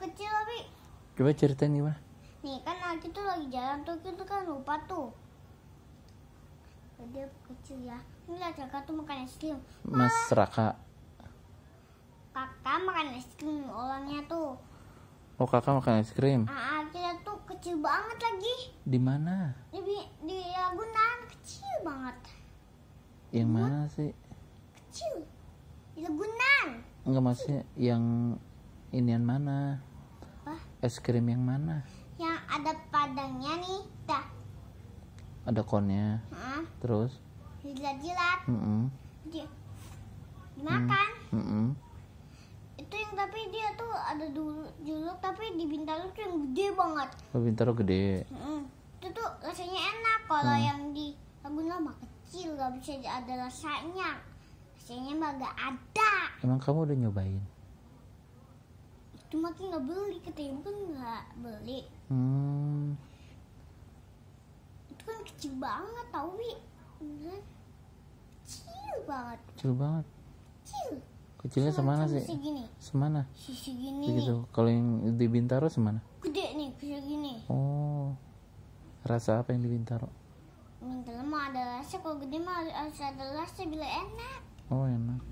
kecil tapi coba ceritain gimana nih kan nanti tuh lagi jalan tuh kita gitu kan lupa tuh dia kecil ya ini lihat kakak tuh makan es krim mas raka kakak makan es krim orangnya tuh oh kakak makan es krim ah kita ah, tuh kecil banget lagi di mana di di lagunan kecil banget yang mana mana sih kecil di lagunan enggak masih yang inian mana Es krim yang mana? Yang ada padangnya nih, dah. Ada konnya. Uh, Terus? Jilat-jilat. Mm -mm. dimakan. Mm -mm. Itu yang tapi dia tuh ada dulu juluk tapi di Bintaro tuh yang gede banget. Oh, Bintaro gede. Mm -mm. Itu tuh rasanya enak kalau mm. yang di Laguna mah kecil, gak bisa ada rasanya. Rasanya mah gak ada. Emang kamu udah nyobain? cuma ki nggak beli kata ibu kan nggak beli hmm. itu kan kecil banget tau wi kecil banget kecil banget kecil kecilnya semana, semana sih segini. semana sisi gini kalau yang di bintaro semana gede nih kayak gini oh rasa apa yang di bintaro bintaro mah ada rasa kalau gede mah ada rasa bila enak oh enak